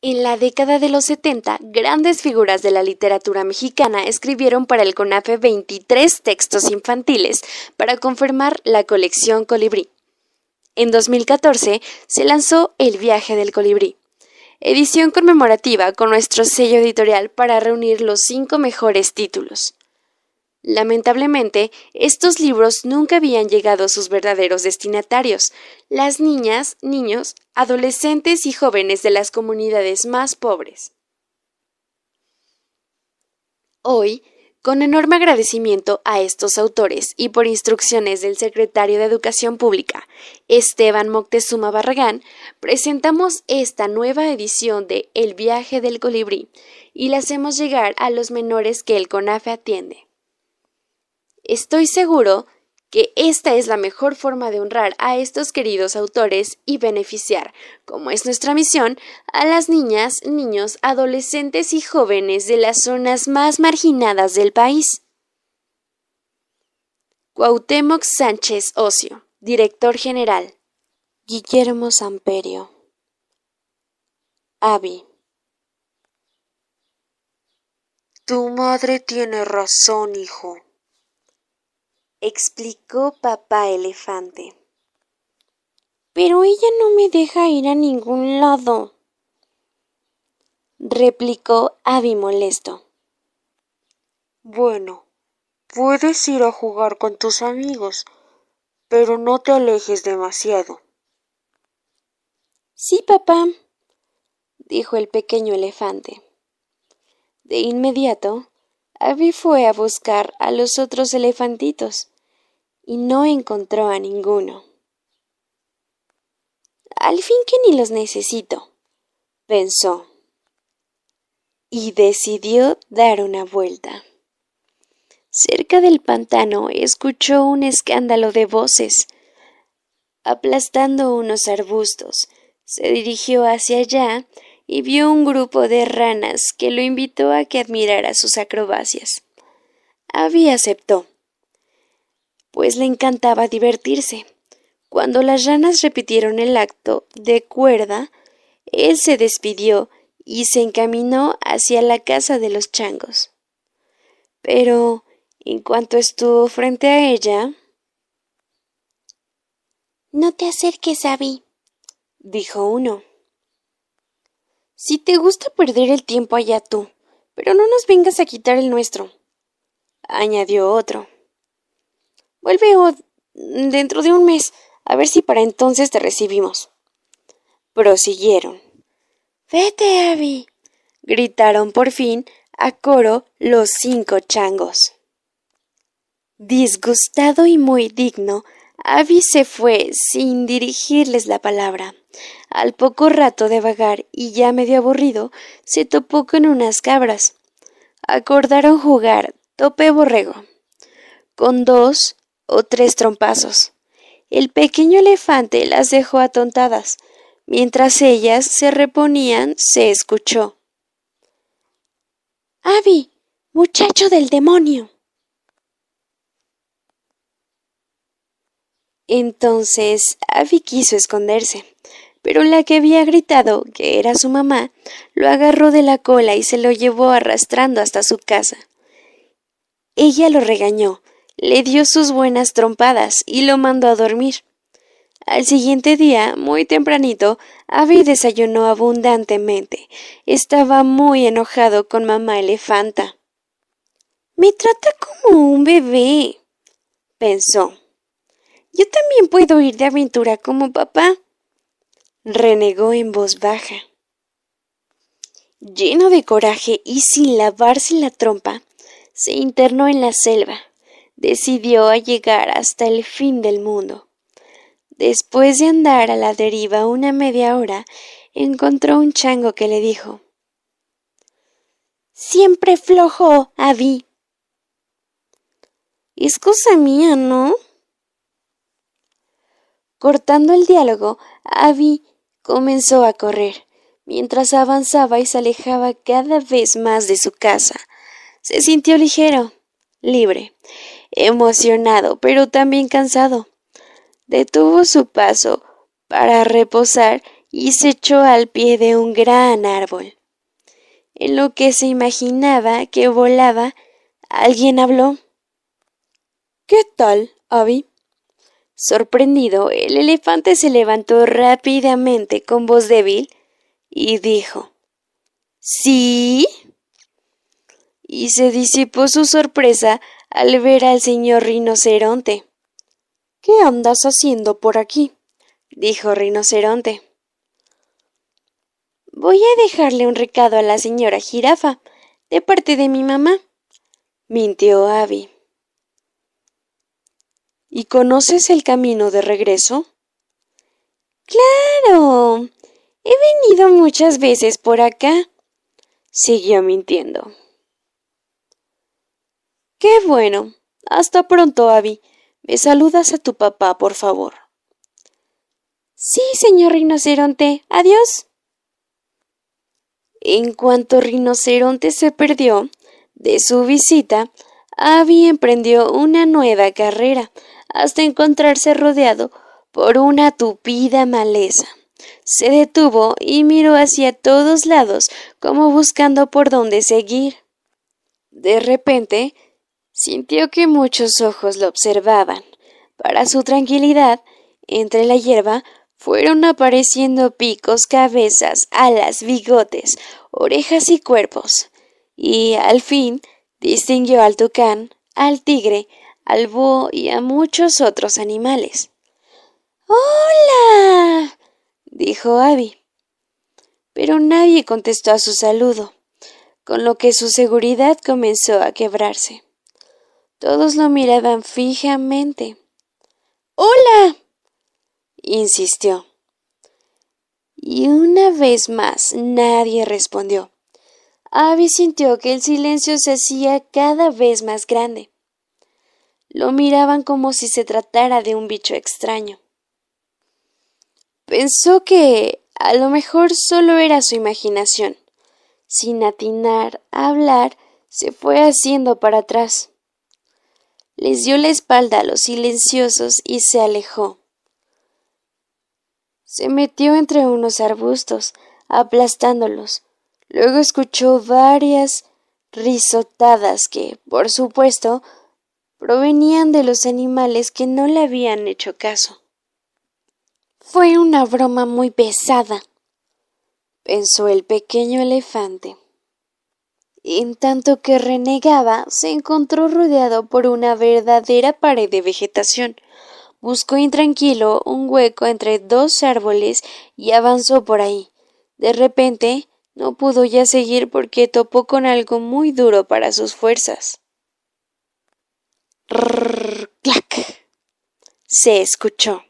En la década de los 70, grandes figuras de la literatura mexicana escribieron para el CONAFE 23 textos infantiles para confirmar la colección Colibrí. En 2014 se lanzó El viaje del colibrí, edición conmemorativa con nuestro sello editorial para reunir los cinco mejores títulos. Lamentablemente, estos libros nunca habían llegado a sus verdaderos destinatarios, las niñas, niños, adolescentes y jóvenes de las comunidades más pobres. Hoy, con enorme agradecimiento a estos autores y por instrucciones del secretario de Educación Pública, Esteban Moctezuma Barragán, presentamos esta nueva edición de El viaje del colibrí y la hacemos llegar a los menores que el CONAFE atiende. Estoy seguro que esta es la mejor forma de honrar a estos queridos autores y beneficiar, como es nuestra misión, a las niñas, niños, adolescentes y jóvenes de las zonas más marginadas del país. Cuauhtémoc Sánchez Ocio, Director General. Guillermo Samperio. Avi. Tu madre tiene razón, hijo explicó papá elefante. Pero ella no me deja ir a ningún lado, replicó Abby molesto. Bueno, puedes ir a jugar con tus amigos, pero no te alejes demasiado. Sí, papá, dijo el pequeño elefante. De inmediato, Abby fue a buscar a los otros elefantitos y no encontró a ninguno. Al fin que ni los necesito, pensó, y decidió dar una vuelta. Cerca del pantano escuchó un escándalo de voces. Aplastando unos arbustos, se dirigió hacia allá y vio un grupo de ranas que lo invitó a que admirara sus acrobacias. Abby aceptó, pues le encantaba divertirse. Cuando las ranas repitieron el acto de cuerda, él se despidió y se encaminó hacia la casa de los changos. Pero, en cuanto estuvo frente a ella. No te acerques, Abby, dijo uno. Si te gusta perder el tiempo allá tú, pero no nos vengas a quitar el nuestro, añadió otro. Vuelve dentro de un mes, a ver si para entonces te recibimos. Prosiguieron. Vete, Abby. gritaron por fin a coro los cinco changos. Disgustado y muy digno, Abby se fue sin dirigirles la palabra. Al poco rato de vagar y ya medio aburrido, se topó con unas cabras. Acordaron jugar tope borrego, con dos o tres trompazos. El pequeño elefante las dejó atontadas. Mientras ellas se reponían, se escuchó. ¡Avi, muchacho del demonio. Entonces avi quiso esconderse, pero la que había gritado que era su mamá lo agarró de la cola y se lo llevó arrastrando hasta su casa. Ella lo regañó, le dio sus buenas trompadas y lo mandó a dormir. Al siguiente día, muy tempranito, avi desayunó abundantemente. Estaba muy enojado con mamá elefanta. Me trata como un bebé, pensó. Yo también puedo ir de aventura como papá, renegó en voz baja. Lleno de coraje y sin lavarse la trompa, se internó en la selva. Decidió a llegar hasta el fin del mundo. Después de andar a la deriva una media hora, encontró un chango que le dijo Siempre flojo, Avi. Es cosa mía, ¿no? Cortando el diálogo, Abby comenzó a correr, mientras avanzaba y se alejaba cada vez más de su casa. Se sintió ligero, libre, emocionado, pero también cansado. Detuvo su paso para reposar y se echó al pie de un gran árbol. En lo que se imaginaba que volaba, alguien habló. ¿Qué tal, Abby? Sorprendido, el elefante se levantó rápidamente con voz débil y dijo ¿Sí? Y se disipó su sorpresa al ver al señor rinoceronte. ¿Qué andas haciendo por aquí? dijo rinoceronte. Voy a dejarle un recado a la señora jirafa, de parte de mi mamá, mintió Abby. ¿Y conoces el camino de regreso? Claro. He venido muchas veces por acá. Siguió mintiendo. Qué bueno. Hasta pronto, Abby. Me saludas a tu papá, por favor. Sí, señor rinoceronte. Adiós. En cuanto Rinoceronte se perdió de su visita, Abby emprendió una nueva carrera hasta encontrarse rodeado por una tupida maleza. Se detuvo y miró hacia todos lados como buscando por dónde seguir. De repente, sintió que muchos ojos lo observaban. Para su tranquilidad, entre la hierba fueron apareciendo picos, cabezas, alas, bigotes, orejas y cuerpos. Y al fin distinguió al tucán, al tigre, al búho y a muchos otros animales. ¡Hola! dijo Abby. Pero nadie contestó a su saludo, con lo que su seguridad comenzó a quebrarse. Todos lo miraban fijamente. ¡Hola! insistió. Y una vez más nadie respondió. Abby sintió que el silencio se hacía cada vez más grande. Lo miraban como si se tratara de un bicho extraño. Pensó que a lo mejor solo era su imaginación. Sin atinar a hablar, se fue haciendo para atrás. Les dio la espalda a los silenciosos y se alejó. Se metió entre unos arbustos, aplastándolos. Luego escuchó varias risotadas que, por supuesto, provenían de los animales que no le habían hecho caso. Fue una broma muy pesada, pensó el pequeño elefante. En tanto que renegaba, se encontró rodeado por una verdadera pared de vegetación. Buscó intranquilo un hueco entre dos árboles y avanzó por ahí. De repente, no pudo ya seguir porque topó con algo muy duro para sus fuerzas clac. Se escuchó.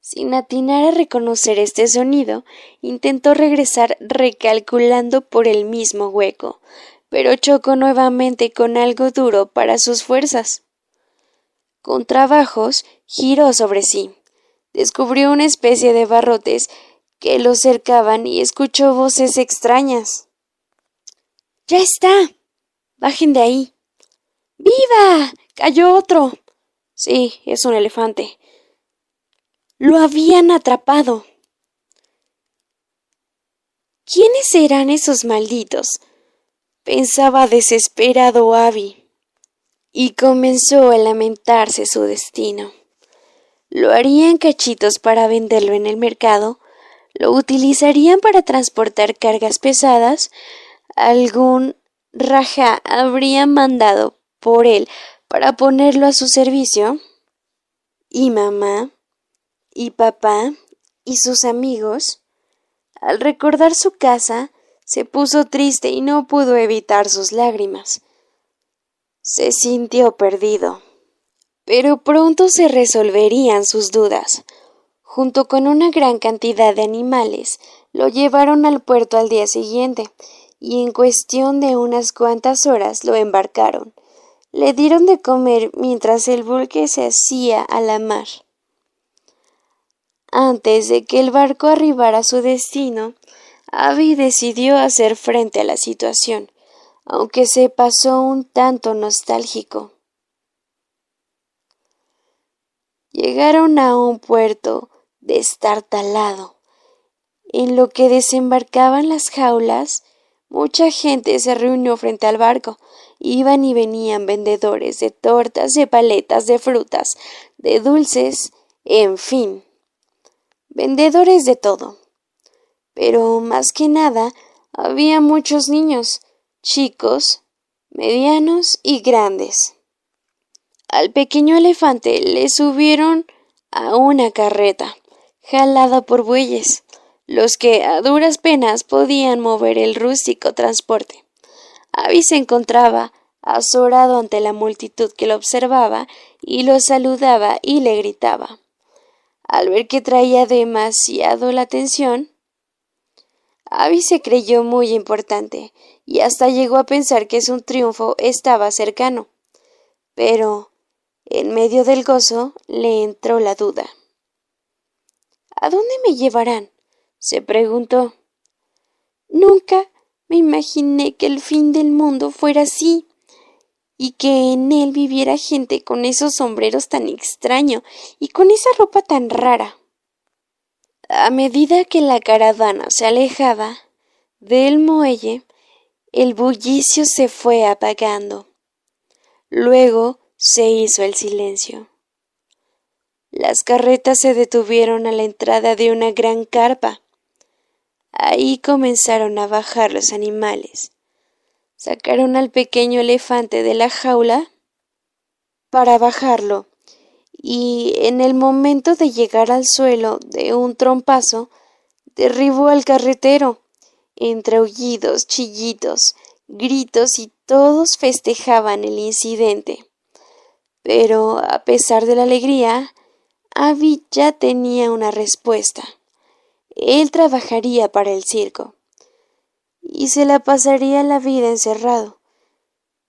Sin atinar a reconocer este sonido, intentó regresar recalculando por el mismo hueco, pero chocó nuevamente con algo duro para sus fuerzas. Con trabajos, giró sobre sí. Descubrió una especie de barrotes que lo cercaban y escuchó voces extrañas. Ya está. Bajen de ahí. ¡Viva! cayó otro. Sí, es un elefante. Lo habían atrapado. ¿Quiénes serán esos malditos? pensaba desesperado Abby, y comenzó a lamentarse su destino. Lo harían cachitos para venderlo en el mercado, lo utilizarían para transportar cargas pesadas, algún raja habría mandado por él para ponerlo a su servicio, y mamá, y papá, y sus amigos, al recordar su casa, se puso triste y no pudo evitar sus lágrimas. Se sintió perdido. Pero pronto se resolverían sus dudas. Junto con una gran cantidad de animales, lo llevaron al puerto al día siguiente, y en cuestión de unas cuantas horas lo embarcaron. Le dieron de comer mientras el volque se hacía a la mar. Antes de que el barco arribara a su destino, Abby decidió hacer frente a la situación, aunque se pasó un tanto nostálgico. Llegaron a un puerto destartalado, en lo que desembarcaban las jaulas Mucha gente se reunió frente al barco. Iban y venían vendedores de tortas, de paletas, de frutas, de dulces, en fin, vendedores de todo. Pero más que nada, había muchos niños, chicos, medianos y grandes. Al pequeño elefante le subieron a una carreta, jalada por bueyes los que a duras penas podían mover el rústico transporte. Abby se encontraba azorado ante la multitud que lo observaba y lo saludaba y le gritaba. Al ver que traía demasiado la atención, Abby se creyó muy importante y hasta llegó a pensar que su triunfo estaba cercano. Pero, en medio del gozo, le entró la duda. ¿A dónde me llevarán? se preguntó. Nunca me imaginé que el fin del mundo fuera así y que en él viviera gente con esos sombreros tan extraños y con esa ropa tan rara. A medida que la caravana se alejaba del muelle, el bullicio se fue apagando. Luego se hizo el silencio. Las carretas se detuvieron a la entrada de una gran carpa Ahí comenzaron a bajar los animales. Sacaron al pequeño elefante de la jaula para bajarlo y en el momento de llegar al suelo de un trompazo, derribó al carretero. Entre aullidos, chillitos, gritos y todos festejaban el incidente. Pero, a pesar de la alegría, Abby ya tenía una respuesta. Él trabajaría para el circo y se la pasaría la vida encerrado,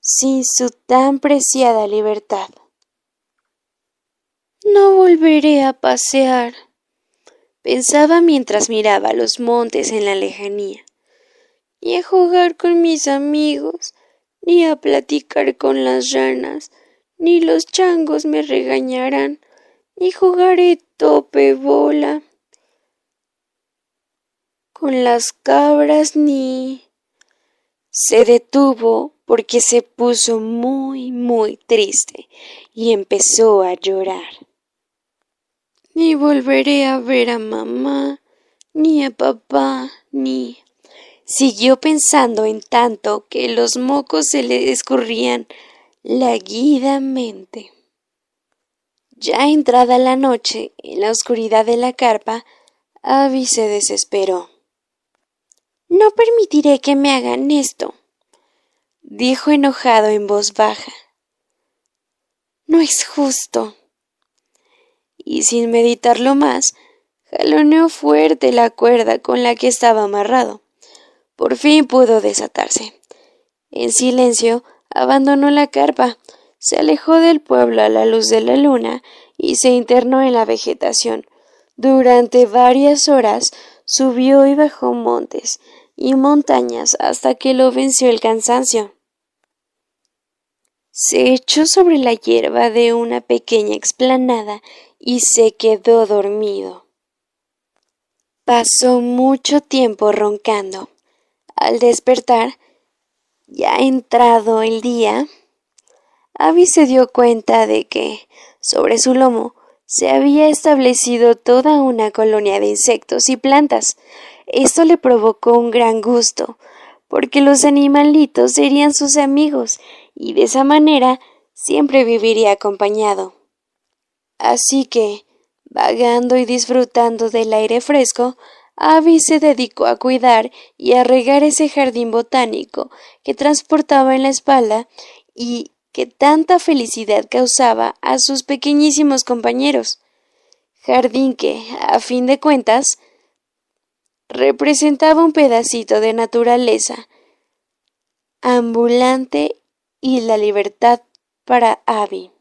sin su tan preciada libertad. No volveré a pasear, pensaba mientras miraba los montes en la lejanía, ni a jugar con mis amigos, ni a platicar con las ranas, ni los changos me regañarán, ni jugaré tope bola con las cabras ni... Se detuvo porque se puso muy, muy triste y empezó a llorar. Ni volveré a ver a mamá, ni a papá, ni... Siguió pensando en tanto que los mocos se le escurrían laguidamente. Ya entrada la noche, en la oscuridad de la carpa, Abby se desesperó. No permitiré que me hagan esto, dijo enojado en voz baja. No es justo. Y sin meditarlo más, jaloneó fuerte la cuerda con la que estaba amarrado. Por fin pudo desatarse. En silencio, abandonó la carpa, se alejó del pueblo a la luz de la luna y se internó en la vegetación. Durante varias horas subió y bajó montes, y montañas hasta que lo venció el cansancio. Se echó sobre la hierba de una pequeña explanada y se quedó dormido. Pasó mucho tiempo roncando. Al despertar, ya entrado el día, Abby se dio cuenta de que, sobre su lomo, se había establecido toda una colonia de insectos y plantas esto le provocó un gran gusto, porque los animalitos serían sus amigos y de esa manera siempre viviría acompañado. Así que, vagando y disfrutando del aire fresco, Abby se dedicó a cuidar y a regar ese jardín botánico que transportaba en la espalda y que tanta felicidad causaba a sus pequeñísimos compañeros. Jardín que, a fin de cuentas, representaba un pedacito de naturaleza ambulante y la libertad para Abby.